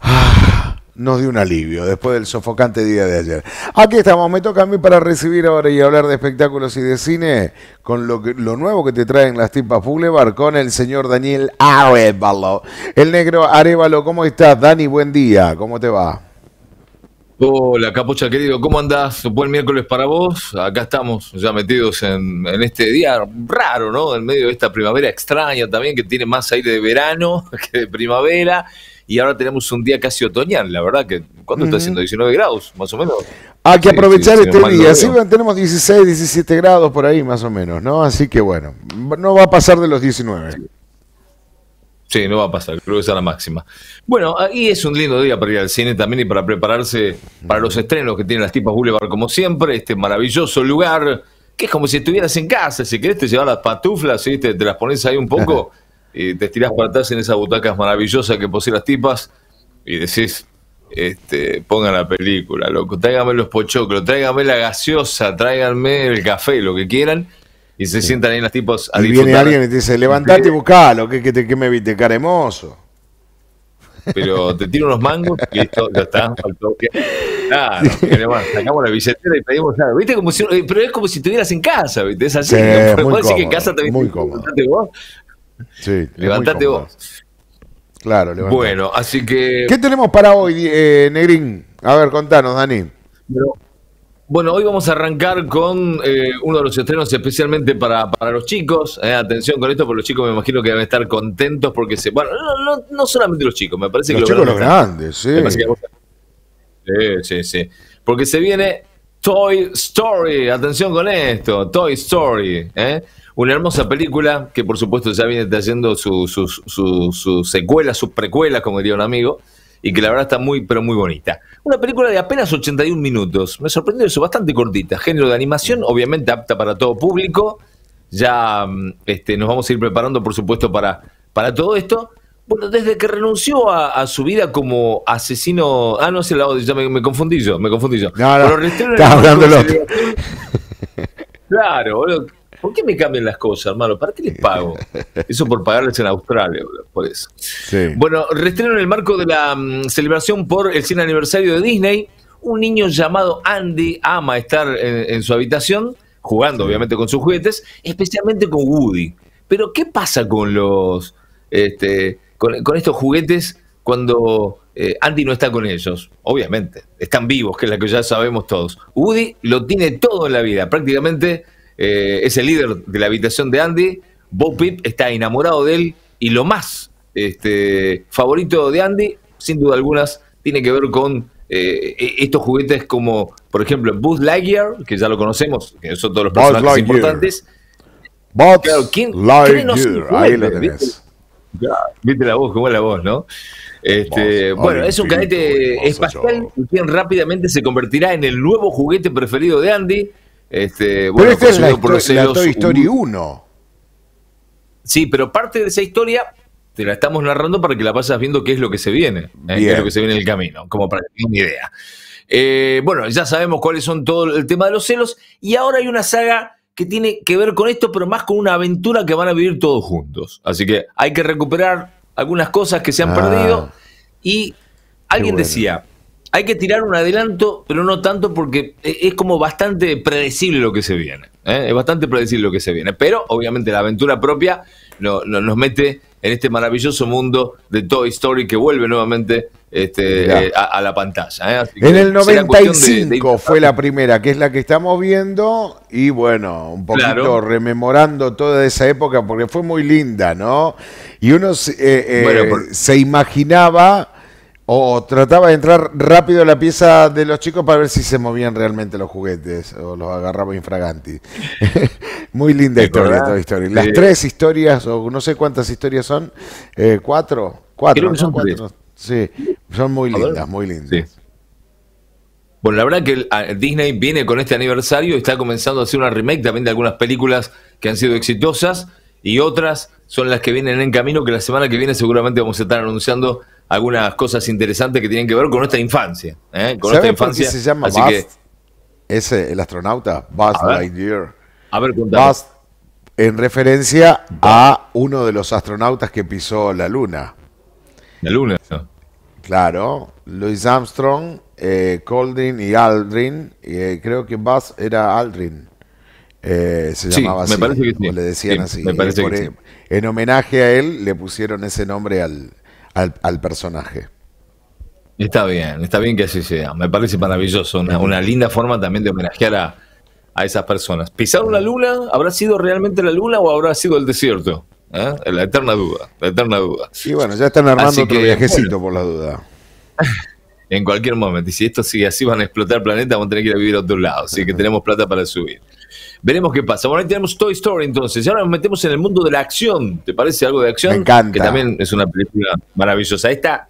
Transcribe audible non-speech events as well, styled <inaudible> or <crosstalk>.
Ah, nos dio un alivio después del sofocante día de ayer. Aquí estamos, me toca a mí para recibir ahora y hablar de espectáculos y de cine con lo, nuevo que te traen las tipas Boulevard con el señor Daniel Arevalo. El negro Arevalo, ¿cómo estás? Dani, buen día, ¿cómo te va? Hola, Capucha querido, ¿cómo andás? Buen miércoles para vos. Acá estamos ya metidos en, este día raro, ¿no? En medio de esta primavera extraña también, que tiene más aire de verano <laughs> que de primavera. Y ahora tenemos un día casi otoñal, la verdad que ¿cuánto está haciendo? 19 grados, más o menos. Hay que aprovechar este día. Sí, tenemos 16, 17 grados por ahí, más o menos, ¿no? Así que bueno, no va a pasar de los 19. Sí, no va a pasar, creo que es a la máxima. Bueno, ahí es un lindo día para ir al cine también y para prepararse para los estrenos que tienen las tipas Boulevard, como siempre, este maravilloso lugar, que es como si estuvieras en casa, si querés te llevas las patuflas, te, las pones ahí un poco <laughs> y te estirás para atrás en esas butacas maravillosas que poseen las tipas y decís, este, pongan la película, loco, tráigame los pochoclos, tráigame la gaseosa, tráigame el café, lo que quieran, y se sientan ahí los tipos a Y viene alguien y te dice, levantate y buscalo, que, que, me viste, caremoso. Pero te tiro unos mangos y esto ya está, faltó que. Claro, sacamos la billetera y pedimos ya. ¿Viste? Como si, eh, pero es como si estuvieras en casa, ¿viste? Es así. Sí, muy cómodo, que en casa también. Muy cómodo. Levantate vos. Sí, levantate vos. Claro, levantate. Bueno, así que. ¿Qué tenemos para hoy, eh, Negrín? A ver, contanos, Dani. Bueno, hoy vamos a arrancar con eh, uno de los estrenos especialmente para, los chicos. Eh, atención con esto, porque los chicos me imagino que van a estar contentos porque se... Bueno, no, solamente los chicos, me parece que... Los chicos los grandes, sí. Sí, sí, sí. Porque se viene Toy Story, atención con esto, Toy Story, ¿eh? una hermosa película que por supuesto ya viene trayendo sus su, secuelas, sus precuelas, como diría un amigo, y que la verdad está muy, pero muy bonita. Una película de apenas 81 minutos, me sorprendió eso, bastante cortita, género de animación, obviamente apta para todo público, ya mm, este, nos vamos a ir preparando, por supuesto, para, para todo esto. Bueno, desde que renunció a, su vida como asesino. Ah, no, es el lado. Ya me, confundí yo, me confundí yo. No, no, Pero hablando el otro. <laughs> Claro, boludo. ¿Por qué me cambian las cosas, hermano? ¿Para qué les pago? <laughs> Eso por pagarles en Australia, por eso. Bueno, restreno en el marco de la mm, celebración por el 100 aniversario de Disney. Un niño llamado Andy ama estar en, su habitación, jugando obviamente con sus juguetes, especialmente con Woody. Pero, ¿qué pasa con los este, con, estos juguetes cuando eh, Andy no está con ellos, obviamente. Están vivos, que es la que ya sabemos todos. Woody lo tiene todo en la vida, prácticamente eh, es el líder de la habitación de Andy. Bob Pip está enamorado de él y lo más este, favorito de Andy, sin duda algunas, tiene que ver con eh, e-, estos juguetes como, por ejemplo, Buzz Lightyear, que ya lo conocemos, que son todos los personajes importantes. Buzz Lightyear, ahí lo tenés. ¿Viste? la voz, cómo es la voz, ¿no? Este, bueno, es un cadete espacial quien rápidamente se convertirá en el nuevo juguete preferido de Andy este, bueno, es la, historia 1. Sí, pero parte de esa historia te la estamos narrando para que la pases viendo qué es lo que se viene, eh, es lo que se viene en el camino, como para que tengas una idea. Eh, bueno, ya sabemos cuáles son todo el tema de los celos y ahora hay una saga que tiene que ver con esto, pero más con una aventura que van a vivir todos juntos. Así que hay que recuperar algunas cosas que se han ah. perdido y alguien decía, hay que tirar un adelanto, pero no tanto porque e-, es como bastante predecible lo que se viene. ¿eh? Es bastante predecible lo que se viene. Pero obviamente la aventura propia nos mete en este maravilloso mundo de Toy Story que vuelve nuevamente este, eh, a, la pantalla. ¿eh? en el 95 fue la primera, que es la que estamos viendo, y bueno, un poquito rememorando toda esa época, porque fue muy linda, ¿no? Y uno se imaginaba o trataba de entrar rápido a la pieza de los chicos para ver si se movían realmente los juguetes o los agarraba infraganti. <laughs> Muy linda historia, historia. Las tres historias, o no sé cuántas historias son, eh, cuatro, cuatro. son cuatro. Sí, son muy lindas, muy lindas. Bueno, la verdad que ah, Disney viene con este aniversario y está comenzando a hacer una remake también de algunas películas que han sido exitosas y otras son las que vienen en camino que la semana que viene seguramente vamos a estar anunciando algunas cosas interesantes que tienen que ver con nuestra infancia. ¿eh? Con nuestra infancia. se llama Así ese, el astronauta, Buzz my Lightyear. A ver, Buzz, en referencia a uno de los astronautas que pisó la Luna. La Luna, Claro, Louis Armstrong, eh, y Aldrin. Eh, creo que Buzz era Aldrin. Eh, se llamaba así, me eh, parece que sí. le decían así. Me parece que en homenaje a él le pusieron ese nombre al, al, personaje. Está bien, está bien que así sea. Me parece maravilloso. Una, linda forma también de homenajear a, esas personas. ¿Pisaron la luna? ¿Habrá sido realmente la luna o habrá sido el desierto? ¿Eh? La eterna duda, la eterna duda. Y bueno, ya están armando otro viajecito por la duda. <laughs> En cualquier momento. Y si esto sigue así, van a explotar el planeta, van a tener que ir a vivir a otro lado. Así que tenemos plata para subir. Veremos qué pasa. Bueno, ahí tenemos Toy Story entonces. Y ahora nos metemos en el mundo de la acción. ¿Te parece algo de acción? Que también es una película maravillosa. Esta,